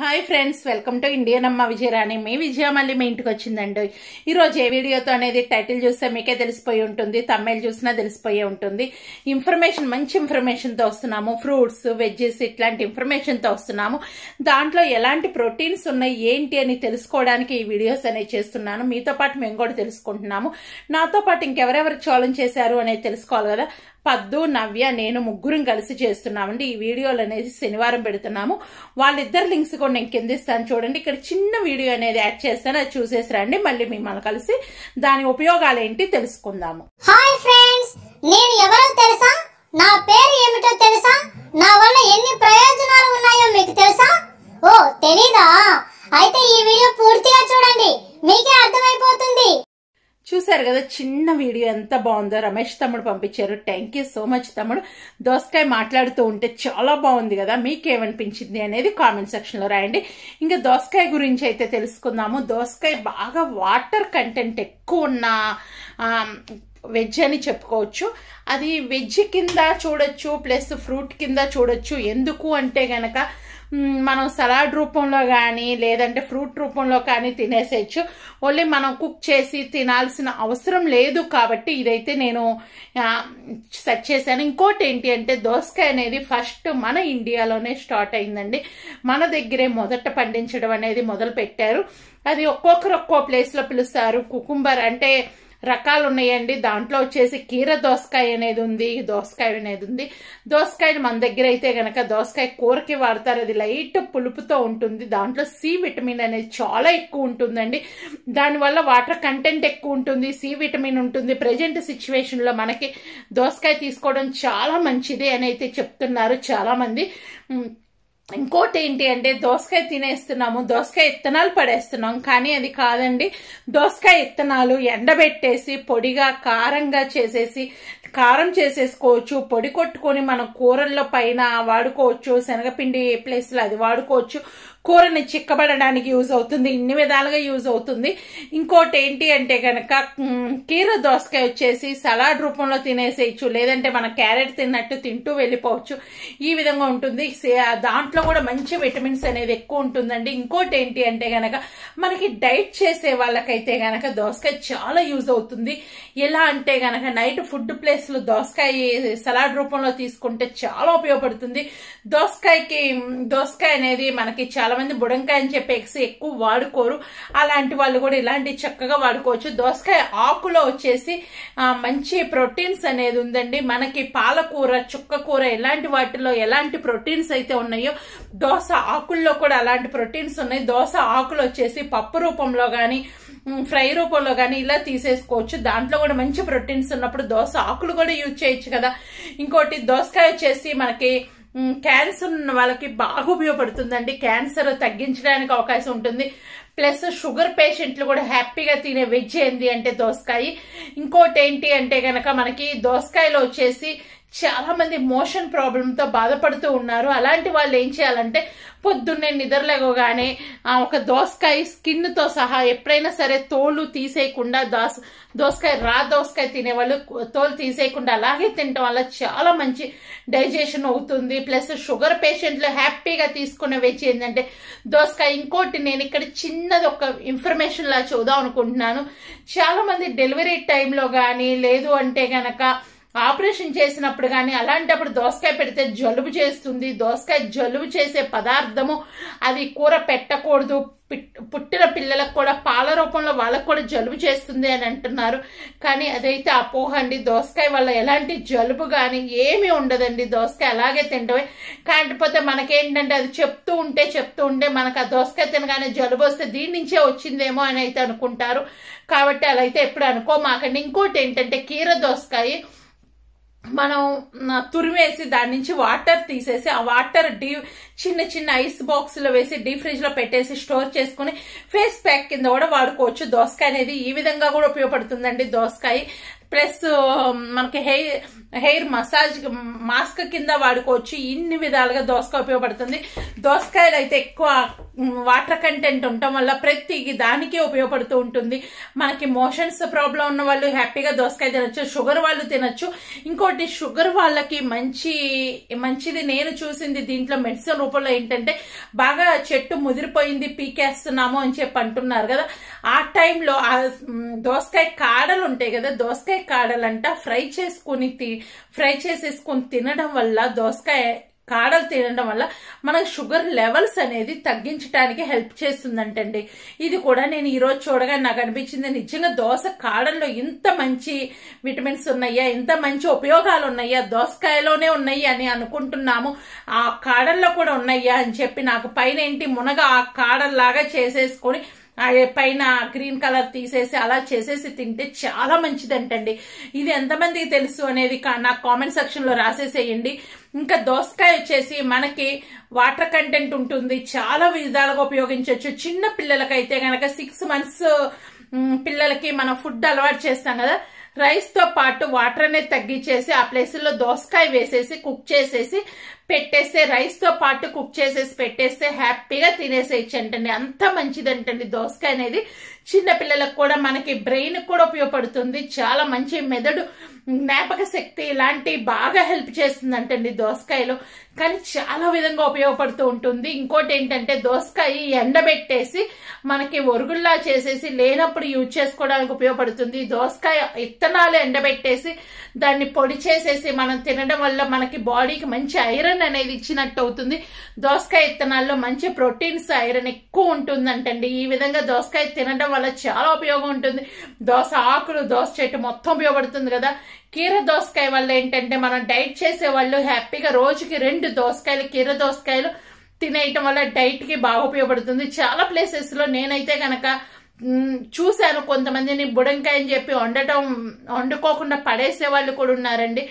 hi friends welcome to Indian అమ్మ విజయరాణి మీ విజయ మళ్ళీ మీ ఇంటికి వచ్చిందండి ఈరోజు ఏ వీడియోతో అనేది టైటిల్ చూస్తే మీకే తెలిసిపోయి ఉంటుంది తమ్మేలు చూసినా తెలిసిపోయే ఉంటుంది ఇన్ఫర్మేషన్ మంచి ఇన్ఫర్మేషన్తో వస్తున్నాము ఫ్రూట్స్ వెజ్జెస్ ఇట్లాంటి ఇన్ఫర్మేషన్తో వస్తున్నాము దాంట్లో ఎలాంటి ప్రోటీన్స్ ఉన్నాయి ఏంటి అని తెలుసుకోవడానికి ఈ వీడియోస్ అనేవి చేస్తున్నాను మీతో పాటు మేము కూడా తెలుసుకుంటున్నాము నాతో పాటు ఇంకెవరెవరు ఛాలెంజ్ చేశారు అనేది తెలుసుకోవాలి కదా పద్దు నవ్య నేను ముగ్గురం కలిసి చేస్తున్నామండి ఈ వీడియోలు అనేది శనివారం పెడుతున్నాము వాళ్ళిద్దరు లింక్స్ కూడా నేను కిందిస్తాను చూడండి ఇక్కడ చిన్న వీడియో అనేది యాడ్ చేస్తాను అది చూసేసి రండి మళ్ళీ మిమ్మల్ని కలిసి దాని ఉపయోగాలు ఏంటి తెలుసుకుందాము హాయ్ ఫ్రెండ్స్ నేను ఎవరో తెలుసా నా పేరు ఏమిటో తెలుసా నా వల్ల ఎన్ని ప్రయోజనాలు ఉన్నాయో మీకు తెలుసా ఓ తెలీదా అయితే ఈ వీడియో పూర్తిగా చూడండి మీకే అర్థమైపోతుంది చూశారు కదా చిన్న వీడియో ఎంత బాగుందో రమేష్ తమ్ముడు పంపించారు థ్యాంక్ యూ సో మచ్ తమ్ముడు దోసకాయ మాట్లాడుతూ ఉంటే చాలా బాగుంది కదా మీకేమనిపించింది అనేది కామెంట్ సెక్షన్లో రాయండి ఇంకా దోసకాయ గురించి అయితే తెలుసుకుందాము దోసకాయ బాగా వాటర్ కంటెంట్ ఎక్కువ ఉన్న వెజ్ అని చెప్పుకోవచ్చు అది వెజ్ కింద చూడొచ్చు ప్లస్ ఫ్రూట్ కింద చూడొచ్చు ఎందుకు అంటే గనక మనం సలాడ్ రూపంలో కానీ లేదంటే ఫ్రూట్ రూపంలో కానీ తినేసేయచ్చు ఓన్లీ మనం కుక్ చేసి తినాల్సిన అవసరం లేదు కాబట్టి ఇదైతే నేను సెట్ చేశాను ఇంకోటి ఏంటి అంటే దోసకాయ అనేది ఫస్ట్ మన ఇండియాలోనే స్టార్ట్ అయిందండి మన దగ్గరే మొదట పండించడం అనేది మొదలు పెట్టారు అది ఒక్కొక్కరు ఒక్కో ప్లేస్లో పిలుస్తారు కుకుంబర్ అంటే రకాలు ఉన్నాయండి దాంట్లో వచ్చేసి కీర దోసకాయ అనేది ఉంది దోసకాయ అనేది ఉంది దోసకాయ మన దగ్గర అయితే గనక దోసకాయ కూరకి వాడతారు అది లైట్ పులుపుతో ఉంటుంది దాంట్లో సి విటమిన్ అనేది చాలా ఎక్కువ ఉంటుందండి దానివల్ల వాటర్ కంటెంట్ ఎక్కువ ఉంటుంది సి విటమిన్ ఉంటుంది ప్రజెంట్ సిచ్యువేషన్లో మనకి దోసకాయ తీసుకోవడం చాలా మంచిది అని అయితే చెప్తున్నారు చాలామంది ఇంకోటి ఏంటి అంటే దోసకాయ తినేస్తున్నాము దోసకాయ ఇత్తనాలు పడేస్తున్నాం కానీ అది కాదండి దోసకాయ ఇత్తనాలు ఎండబెట్టేసి పొడిగా కారంగా చేసేసి కారం చేసేసుకోవచ్చు పొడి కొట్టుకొని మనం కూరల్లో పైన వాడుకోవచ్చు శనగపిండి ఏ ప్లేస్లో అది వాడుకోవచ్చు కూరని చిక్కబడడానికి యూజ్ అవుతుంది ఇన్ని విధాలుగా యూజ్ అవుతుంది ఇంకోటి ఏంటి అంటే కనుక కీర దోసకాయ వచ్చేసి సలాడ్ రూపంలో తినేసేయచ్చు లేదంటే మన క్యారెట్ తిన్నట్టు తింటూ వెళ్ళిపోవచ్చు ఈ విధంగా ఉంటుంది దాంట్లో దాంట్లో కూడా మంచి విటమిన్స్ అనేది ఎక్కువ ఉంటుందండి ఇంకోటి ఏంటి అంటే గనక మనకి డైట్ చేసే వాళ్ళకైతే గనక దోసకాయ చాలా యూజ్ అవుతుంది ఎలా అంటే గనక నైట్ ఫుడ్ ప్లేస్లో దోసకాయ సలాడ్ రూపంలో తీసుకుంటే చాలా ఉపయోగపడుతుంది దోసకాయకి దోసకాయ అనేది మనకి చాలా మంది బుడంకాయ అని చెప్పేసి ఎక్కువ వాడుకోరు అలాంటి వాళ్ళు కూడా ఇలాంటి చక్కగా వాడుకోవచ్చు దోసకాయ ఆకులో వచ్చేసి మంచి ప్రోటీన్స్ అనేది ఉందండి మనకి పాలకూర చుక్క కూర ఇలాంటి వాటిలో ఎలాంటి ప్రోటీన్స్ అయితే ఉన్నాయో దోశ ఆకుల్లో కూడా అలాంటి ప్రోటీన్స్ ఉన్నాయి దోశ ఆకులు వచ్చేసి పప్పు రూపంలో కానీ ఫ్రై రూపంలో కానీ ఇలా తీసేసుకోవచ్చు దాంట్లో కూడా మంచి ప్రోటీన్స్ ఉన్నప్పుడు దోశ ఆకులు కూడా యూజ్ చేయొచ్చు కదా ఇంకోటి దోసకాయ వచ్చేసి మనకి క్యాన్సర్ ఉన్న వాళ్ళకి బాగా ఉపయోగపడుతుందండి క్యాన్సర్ తగ్గించడానికి అవకాశం ఉంటుంది ప్లస్ షుగర్ పేషెంట్లు కూడా హ్యాపీగా తినే వెజ్ ఏంది అంటే దోసకాయ ఇంకోటి ఏంటి అంటే గనక మనకి దోసకాయలో వచ్చేసి చాలా మంది మోషన్ ప్రాబ్లంతో బాధపడుతూ ఉన్నారు అలాంటి వాళ్ళు ఏం చేయాలంటే పొద్దున్నే నిద్రలేగగానే ఒక దోసకాయ స్కిన్తో సహా ఎప్పుడైనా సరే తోలు తీసేయకుండా దోస దోసకాయ రా దోసకాయ తినేవాళ్ళు తోలు తీసేయకుండా అలాగే తినడం వల్ల చాలా మంచి డైజెషన్ అవుతుంది ప్లస్ షుగర్ పేషెంట్లు హ్యాపీగా తీసుకున్న వేచి ఏంటంటే దోసకాయ ఇంకోటి నేను ఇక్కడ చిన్నది ఒక ఇన్ఫర్మేషన్ లా చూద్దాం అనుకుంటున్నాను చాలా మంది డెలివరీ టైంలో కానీ లేదు అంటే గనక ఆపరేషన్ చేసినప్పుడు కానీ అలాంటప్పుడు దోసకాయ పెడితే జలుబు చేస్తుంది దోసకాయ జలుబు చేసే పదార్థము అది కూర పెట్టకూడదు పుట్టిన పిల్లలకు కూడా పాల రూపంలో వాళ్ళకు కూడా జలుబు చేస్తుంది అని అంటున్నారు కానీ అదైతే అపోహ అండి దోసకాయ వల్ల ఎలాంటి జలుబు కానీ ఏమీ ఉండదండి దోసకాయ అలాగే తింటమే కాకపోతే మనకేంటంటే అది చెప్తూ ఉంటే చెప్తూ ఉంటే మనకు ఆ దోసకాయ తినగానే జలుబు వస్తే దీని నుంచే వచ్చిందేమో అని అయితే అనుకుంటారు కాబట్టి అలా అయితే ఎప్పుడు అనుకో మాకండి ఇంకోటి ఏంటంటే కీర దోసకాయ మనం తురిమేసి దాని నుంచి వాటర్ తీసేసి ఆ వాటర్ డీ చిన్న చిన్న ఐస్ బాక్స్ లో వేసి డీ ఫ్రిడ్జ్ లో పెట్టేసి స్టోర్ చేసుకుని ఫేస్ ప్యాక్ కింద కూడా వాడుకోవచ్చు దోసకాయ అనేది ఈ విధంగా కూడా ఉపయోగపడుతుందండి దోసకాయ ప్లస్ మనకి హెయిర్ హెయిర్ మసాజ్ మాస్క్ కింద వాడుకోవచ్చు ఇన్ని విధాలుగా దోసకాయ ఉపయోగపడుతుంది దోసకాయలు అయితే ఎక్కువ వాటర్ కంటెంట్ ఉండటం వల్ల ప్రతి దానికి ఉపయోగపడుతూ ఉంటుంది మనకి మోషన్స్ ప్రాబ్లం ఉన్న వాళ్ళు హ్యాపీగా దోసకాయ తినచ్చు షుగర్ వాళ్ళు తినచ్చు ఇంకోటి షుగర్ వాళ్ళకి మంచి మంచిది నేను చూసింది దీంట్లో మెడిసిన్ రూపంలో ఏంటంటే బాగా చెట్టు ముదిరిపోయింది పీకేస్తున్నాము అని చెప్పి అంటున్నారు కదా ఆ టైంలో ఆ దోసకాయ కాడలు ఉంటాయి కదా దోసకాయ కాడలంట ఫ్రై చేసుకుని ఫ్రై చేసేసుకొని తినడం వల్ల దోసకాయ కాడలు తినడం వల్ల మనకు షుగర్ లెవెల్స్ అనేది తగ్గించడానికి హెల్ప్ చేస్తుందంటండి ఇది కూడా నేను ఈరోజు చూడగా నాకు అనిపించింది నిజంగా దోశ కాడల్లో ఇంత మంచి విటమిన్స్ ఉన్నాయా ఇంత మంచి ఉపయోగాలు ఉన్నాయా దోసకాయలోనే ఉన్నాయి అని అనుకుంటున్నాము ఆ కాడల్లో కూడా ఉన్నాయా అని చెప్పి నాకు పైన ఏంటి మునగ ఆ కాడల్లాగా చేసేసుకొని పైన గ్రీన్ కలర్ తీసేసి అలా చేసేసి తింటే చాలా మంచిదంటండి ఇది ఎంతమందికి తెలుసు అనేది నాకు కామెంట్ సెక్షన్లో రాసేసేయండి ఇంకా దోసకాయ వచ్చేసి మనకి వాటర్ కంటెంట్ ఉంటుంది చాలా విధాలుగా ఉపయోగించవచ్చు చిన్న పిల్లలకైతే గనక సిక్స్ మంత్స్ పిల్లలకి మనం ఫుడ్ అలవాటు చేస్తాం కదా రైస్తో పాటు వాటర్ అనేది తగ్గించేసి ఆ ప్లేస్లో దోసకాయ వేసేసి కుక్ చేసేసి పెట్టేస్తే రైస్తో పాటు కుక్ చేసేసి పెట్టేస్తే హ్యాపీగా తినేసేయచ్చు అంటండి అంత మంచిదంటండి దోసకాయ అనేది చిన్నపిల్లలకు కూడా మనకి బ్రెయిన్ కూడా ఉపయోగపడుతుంది చాలా మంచి మెదడు జ్ఞాపక శక్తి ఇలాంటి బాగా హెల్ప్ చేస్తుందంటండి దోసకాయలో కానీ చాలా విధంగా ఉపయోగపడుతూ ఉంటుంది ఇంకోటి ఏంటంటే దోసకాయ ఎండబెట్టేసి మనకి ఒరుగుల్లా చేసేసి లేనప్పుడు యూజ్ చేసుకోవడానికి ఉపయోగపడుతుంది దోసకాయ ఇత్తనాలు ఎండబెట్టేసి దాన్ని పొడి చేసేసి మనం తినడం వల్ల మనకి బాడీకి మంచి ఐరన్ ప్రోటీన్ అనేది ఇచ్చినట్టు అవుతుంది దోసకాయ విత్తనాల్లో మంచి ప్రోటీన్స్ ఐరన్ ఎక్కువ ఉంటుందంటండి ఈ విధంగా దోసకాయ తినడం వల్ల చాలా ఉపయోగం ఉంటుంది దోస ఆకులు దోస చెట్టు మొత్తం ఉపయోగపడుతుంది కదా కీర దోసకాయ వల్ల ఏంటంటే మనం డైట్ చేసే వాళ్ళు హ్యాపీగా రోజుకి రెండు దోసకాయలు కీర దోసకాయలు తినేయటం వల్ల డైట్ కి బాగా ఉపయోగపడుతుంది చాలా ప్లేసెస్ లో నేనైతే గనక చూశాను కొంతమందిని బుడంకాయ అని చెప్పి వండటం వండుకోకుండా పడేసే వాళ్ళు కూడా ఉన్నారండి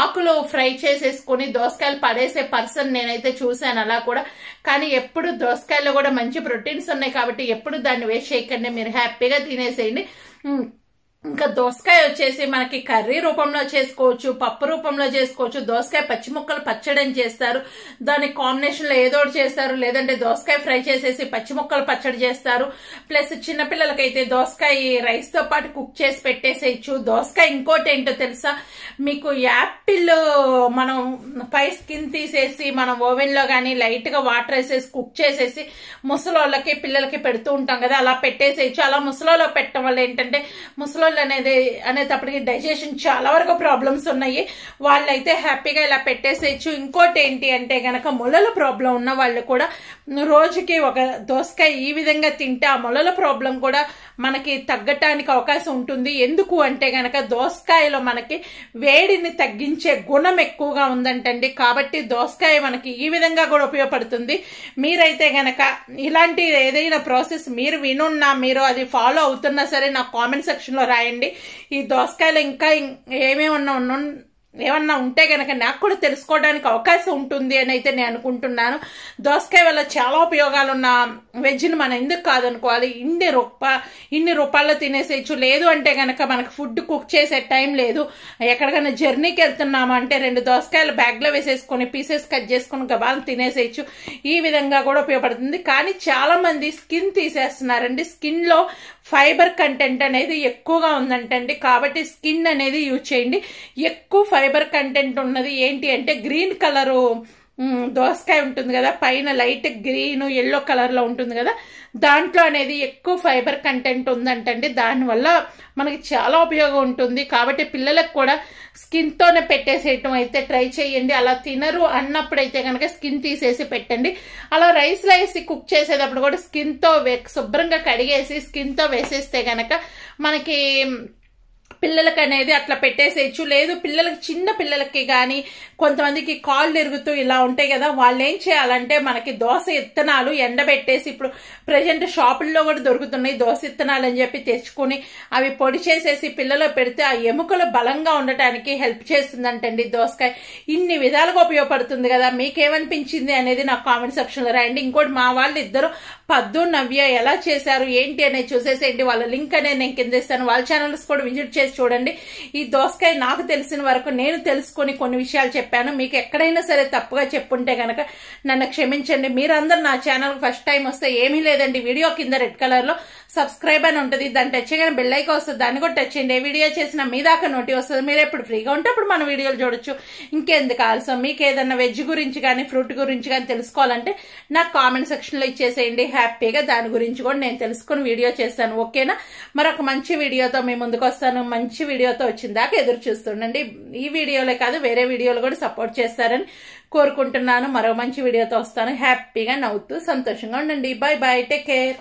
ఆకులో ఫ్రై చేసేసుకుని దోసకాయలు పడేసే పర్సన్ నేనైతే చూశాను అలా కూడా కానీ ఎప్పుడు దోసకాయలో కూడా మంచి ప్రోటీన్స్ ఉన్నాయి కాబట్టి ఎప్పుడు దాన్ని వేస్ట్ చేయకండి మీరు హ్యాపీగా తినేసేయండి ఇంకా దోసకాయ వచ్చేసి మనకి కర్రీ రూపంలో చేసుకోవచ్చు పప్పు రూపంలో చేసుకోవచ్చు దోసకాయ పచ్చి ముక్కలు పచ్చడి చేస్తారు దాని కాంబినేషన్లో ఏదో ఒకటి చేస్తారు లేదంటే దోసకాయ ఫ్రై చేసేసి పచ్చి ముక్కలు పచ్చడి చేస్తారు ప్లస్ చిన్నపిల్లలకైతే దోసకాయ రైస్తో పాటు కుక్ చేసి పెట్టేసేయచ్చు దోసకాయ ఇంకోటి ఏంటో తెలుసా మీకు యాపిల్ మనం పై స్కిన్ తీసేసి మనం ఓవెన్లో కానీ లైట్గా వాటర్ వేసేసి కుక్ చేసేసి ముసలోళ్ళకి పిల్లలకి పెడుతూ ఉంటాం కదా అలా పెట్టేసేయచ్చు అలా ముసలోలో పెట్టడం వల్ల ఏంటంటే ముసలో వాళ్ళు అనేది అనేటప్పటికి డైజెషన్ చాలా వరకు ప్రాబ్లమ్స్ ఉన్నాయి వాళ్ళైతే హ్యాపీగా ఇలా పెట్టేసేయచ్చు ఇంకోటి ఏంటి అంటే గనక మొలల ప్రాబ్లం ఉన్న వాళ్ళు కూడా రోజుకి ఒక దోసకాయ ఈ విధంగా తింటే ఆ మొలల ప్రాబ్లం కూడా మనకి తగ్గటానికి అవకాశం ఉంటుంది ఎందుకు అంటే గనక దోసకాయలో మనకి వేడిని తగ్గించే గుణం ఎక్కువగా ఉందంటండి కాబట్టి దోసకాయ మనకి ఈ విధంగా కూడా ఉపయోగపడుతుంది మీరైతే గనక ఇలాంటి ఏదైనా ప్రాసెస్ మీరు వినున్నా మీరు అది ఫాలో అవుతున్నా సరే నా కామెంట్ సెక్షన్లో రాయ రాయండి ఈ దోసకాయలు ఇంకా ఏమేమి ఉన్న ఏమన్నా ఉంటే గనక నాకు కూడా తెలుసుకోవడానికి అవకాశం ఉంటుంది అని అయితే నేను అనుకుంటున్నాను దోసకాయ వల్ల చాలా ఉపయోగాలు ఉన్న వెజ్ని మనం ఎందుకు కాదనుకోవాలి ఇన్ని రూప ఇన్ని రూపాల్లో తినేసేయచ్చు లేదు అంటే గనక మనకు ఫుడ్ కుక్ చేసే టైం లేదు ఎక్కడికైనా జర్నీకి వెళ్తున్నాము అంటే రెండు దోసకాయలు బ్యాగ్లో వేసేసుకొని పీసెస్ కట్ చేసుకొని గబాలు తినేసేయచ్చు ఈ విధంగా కూడా ఉపయోగపడుతుంది కానీ చాలామంది స్కిన్ తీసేస్తున్నారండి స్కిన్లో ఫైబర్ కంటెంట్ అనేది ఎక్కువగా ఉందంటండి కాబట్టి స్కిన్ అనేది యూజ్ చేయండి ఎక్కువ ఫైబర్ కంటెంట్ ఉన్నది ఏంటి అంటే గ్రీన్ కలరు దోసకాయ ఉంటుంది కదా పైన లైట్ గ్రీన్ ఎల్లో కలర్లో ఉంటుంది కదా దాంట్లో అనేది ఎక్కువ ఫైబర్ కంటెంట్ ఉందంటండి దానివల్ల మనకి చాలా ఉపయోగం ఉంటుంది కాబట్టి పిల్లలకు కూడా స్కిన్తోనే పెట్టేసేయటం అయితే ట్రై చేయండి అలా తినరు అన్నప్పుడైతే కనుక స్కిన్ తీసేసి పెట్టండి అలా రైస్లో వేసి కుక్ చేసేటప్పుడు కూడా స్కిన్తో శుభ్రంగా కడిగేసి స్కిన్తో వేసేస్తే కనుక మనకి పిల్లలకి అనేది అట్లా పెట్టేసేయచ్చు లేదు పిల్లలకి చిన్న పిల్లలకి కానీ కొంతమందికి కాళ్ళు తిరుగుతూ ఇలా ఉంటాయి కదా వాళ్ళు ఏం చేయాలంటే మనకి దోశ ఇత్తనాలు ఎండబెట్టేసి ఇప్పుడు ప్రజెంట్ షాపుల్లో కూడా దొరుకుతున్నాయి దోశ ఇత్తనాలు అని చెప్పి తెచ్చుకుని అవి పొడి చేసేసి పిల్లలు పెడితే ఆ ఎముకలు బలంగా ఉండటానికి హెల్ప్ చేస్తుందంటండి దోసకాయ ఇన్ని విధాలుగా ఉపయోగపడుతుంది కదా మీకేమనిపించింది అనేది నాకు కామెంట్ సెక్షన్లో రాయండి ఇంకోటి మా వాళ్ళు ఇద్దరు పద్దు నవ్య ఎలా చేశారు ఏంటి అనేది చూసేసేయండి వాళ్ళ లింక్ అనేది నేను కింద ఇస్తాను వాళ్ళ ఛానల్స్ కూడా విజిట్ చేసి చూడండి ఈ దోసకాయ నాకు తెలిసిన వరకు నేను తెలుసుకొని కొన్ని విషయాలు చెప్పాను మీకు ఎక్కడైనా సరే తప్పుగా చెప్పుంటే కనుక నన్ను క్షమించండి మీరందరూ నా ఛానల్ ఫస్ట్ టైం వస్తే ఏమీ లేదండి వీడియో కింద రెడ్ కలర్లో సబ్స్క్రైబ్ అని ఉంటుంది దాన్ని టచ్ చేయగానే బెల్ ఐకా వస్తుంది దాన్ని కూడా టచ్ చేయండి వీడియో చేసిన మీ దాకా నోటి వస్తుంది మీరు ఎప్పుడు ఫ్రీగా ఉంటే అప్పుడు మన వీడియోలు చూడొచ్చు ఇంకెందుకు ఆల్సో మీకు ఏదైనా వెజ్ గురించి కానీ ఫ్రూట్ గురించి కానీ తెలుసుకోవాలంటే నాకు కామెంట్ సెక్షన్లో ఇచ్చేసేయండి హ్యాపీగా దాని గురించి కూడా నేను తెలుసుకుని వీడియో చేస్తాను ఓకేనా మరొక మంచి వీడియోతో మీ ముందుకు వస్తాను మంచి వీడియోతో వచ్చిన దాకా ఎదురు చూస్తుండండి ఈ వీడియోలే కాదు వేరే వీడియోలు కూడా సపోర్ట్ చేస్తారని కోరుకుంటున్నాను మరో మంచి వీడియోతో వస్తాను హ్యాపీగా నవ్వుతూ సంతోషంగా ఉండండి బాయ్ బాయ్ టేక్ కేర్